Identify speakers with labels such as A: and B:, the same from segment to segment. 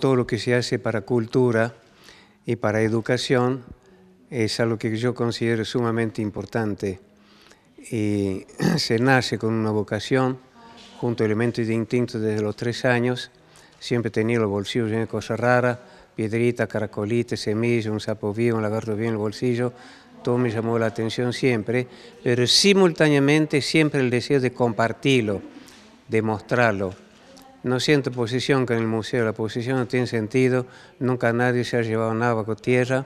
A: Todo lo que se hace para cultura y para educación es algo que yo considero sumamente importante. Y se nace con una vocación, junto a elementos de instinto desde los tres años. Siempre tenía los bolsillos llenos de cosas raras, piedrita, caracolita, semilla, un sapo vivo, un lagarto vivo en el bolsillo. Todo me llamó la atención siempre, pero simultáneamente siempre el deseo de compartirlo, de mostrarlo. No siento posición con el museo, la posición no tiene sentido, nunca nadie se ha llevado nada con tierra,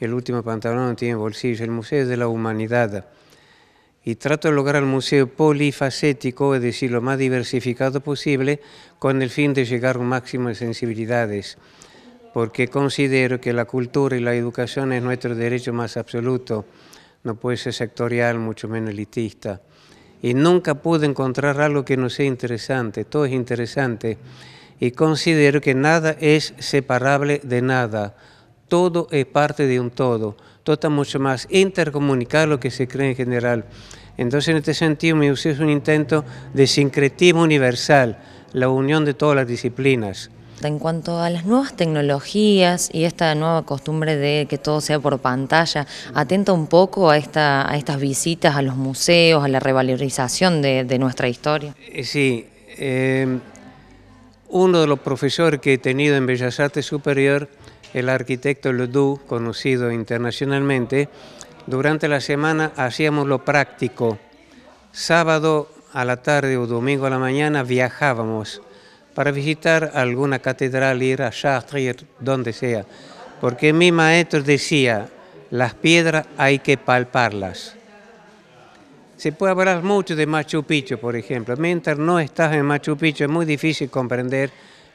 A: el último pantalón no tiene bolsillo, el museo es de la humanidad. Y trato de lograr el museo polifacético, es decir, lo más diversificado posible, con el fin de llegar a un máximo de sensibilidades, porque considero que la cultura y la educación es nuestro derecho más absoluto, no puede ser sectorial, mucho menos elitista y nunca pude encontrar algo que no sea interesante, todo es interesante y considero que nada es separable de nada, todo es parte de un todo, todo está mucho más intercomunicado lo que se cree en general. Entonces en este sentido mi uso es un intento de sincretismo universal, la unión de todas las disciplinas. En cuanto a las nuevas tecnologías y esta nueva costumbre de que todo sea por pantalla, ¿atenta un poco a, estas visitas a los museos, a la revalorización de, nuestra historia? Eh, sí. Eh, uno de los profesores que he tenido en Bellas Artes Superior, el arquitecto Ledoux, conocido internacionalmente, durante la semana hacíamos lo práctico. Sábado a la tarde o domingo a la mañana viajábamos para visitar alguna catedral, ir a Chartres, donde sea. Porque mi maestro decía, las piedras hay que palparlas. Se puede hablar mucho de Machu Picchu, por ejemplo. Mientras no estás en Machu Picchu, es muy difícil comprender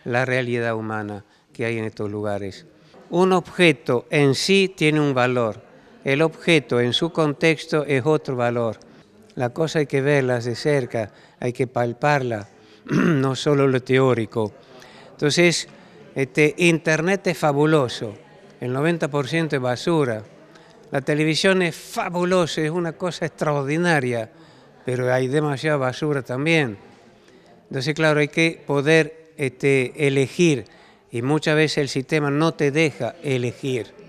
A: la realidad humana que hay en estos lugares. Un objeto en sí tiene un valor. El objeto en su contexto es otro valor. La cosa hay que verla de cerca, hay que palparla no solo lo teórico. Entonces, este, Internet es fabuloso, el 90% es basura. La televisión es fabulosa, es una cosa extraordinaria, pero hay demasiada basura también. Entonces, claro, hay que poder este, elegir y muchas veces el sistema no te deja elegir.